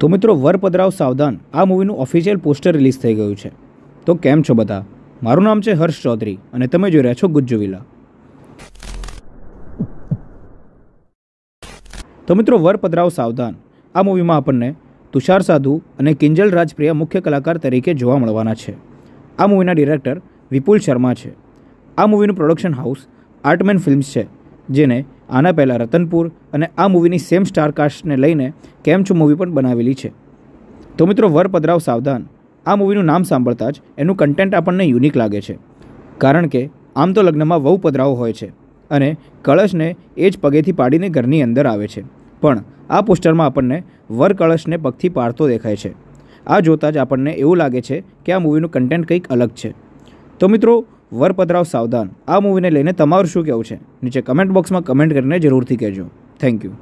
તો મિત્રો વરપદરાવ સાવધાન આ મૂવીનું ઓફિશિયલ પોસ્ટર રિલીઝ થઈ ગયું છે તો કેમ છો બધા મારું નામ છે હર્ષ ચૌધરી અને તમે જોઈ રહ્યા છો ગુજ્જુ વિલા તો મિત્રો વરપદરાવ સાવધાન આ મૂવીમાં આપણને તુષાર સાધુ અને કિંજલ રાજપ્રિયા મુખ્ય કલાકાર તરીકે જોવા મળવાના છે આ મૂવીના ડિરેક્ટર વિપુલ શર્મા છે આ મૂવીનું પ્રોડક્શન હાઉસ આર્ટમેન ફિલ્મ્સ છે જેને આના પહેલાં રતનપુર અને આ મૂવીની સેમ સ્ટારકાસ્ટને લઈને કેમ છું મૂવી પણ બનાવેલી છે તો મિત્રો વર પધરાવ સાવધાન આ મૂવીનું નામ સાંભળતા જ એનું કન્ટેન્ટ આપણને યુનિક લાગે છે કારણ કે આમ તો લગ્નમાં વહુ પધરાવો હોય છે અને કળશને એ જ પગેથી પાડીને ઘરની અંદર આવે છે પણ આ પોસ્ટરમાં આપણને વર કળશને પગથી પાડતો દેખાય છે આ જોતાં જ આપણને એવું લાગે છે કે આ મૂવીનું કન્ટેન્ટ કંઈક અલગ છે તો મિત્રો વરપદરાવ સાવધાન આ મૂવીને લઈને તમારું શું કહેવું છે નીચે કમેન્ટ બોક્સમાં કમેન્ટ કરીને જરૂરથી કહેજો થેન્ક યુ